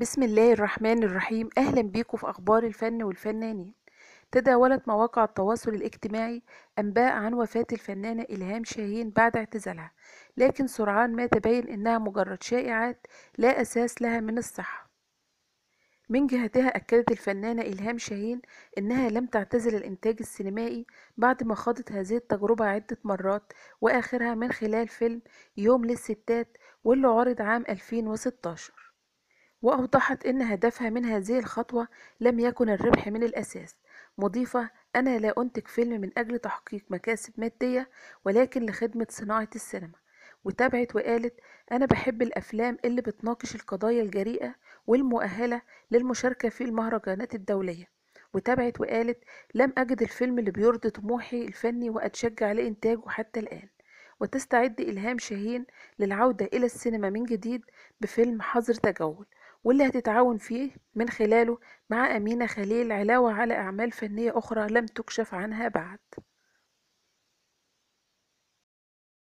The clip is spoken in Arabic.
بسم الله الرحمن الرحيم أهلا بيكم في أخبار الفن والفنانين تداولت مواقع التواصل الاجتماعي أنباء عن وفاة الفنانة إلهام شاهين بعد اعتزالها لكن سرعان ما تبين أنها مجرد شائعات لا أساس لها من الصحة من جهتها أكدت الفنانة إلهام شاهين أنها لم تعتزل الإنتاج السينمائي بعد ما خاضت هذه التجربة عدة مرات وآخرها من خلال فيلم يوم للستات واللي عرض عام 2016 وأوضحت أن هدفها من هذه الخطوة لم يكن الربح من الأساس مضيفة أنا لا أنتج فيلم من أجل تحقيق مكاسب مادية ولكن لخدمة صناعة السينما وتابعت وقالت أنا بحب الأفلام اللي بتناقش القضايا الجريئة والمؤهلة للمشاركة في المهرجانات الدولية وتابعت وقالت لم أجد الفيلم اللي بيرضي طموحي الفني وأتشجع لإنتاجه حتى الآن وتستعد إلهام شاهين للعودة إلى السينما من جديد بفيلم حظر تجول واللي هتتعاون فيه من خلاله مع أمينة خليل علاوة على أعمال فنية أخرى لم تكشف عنها بعد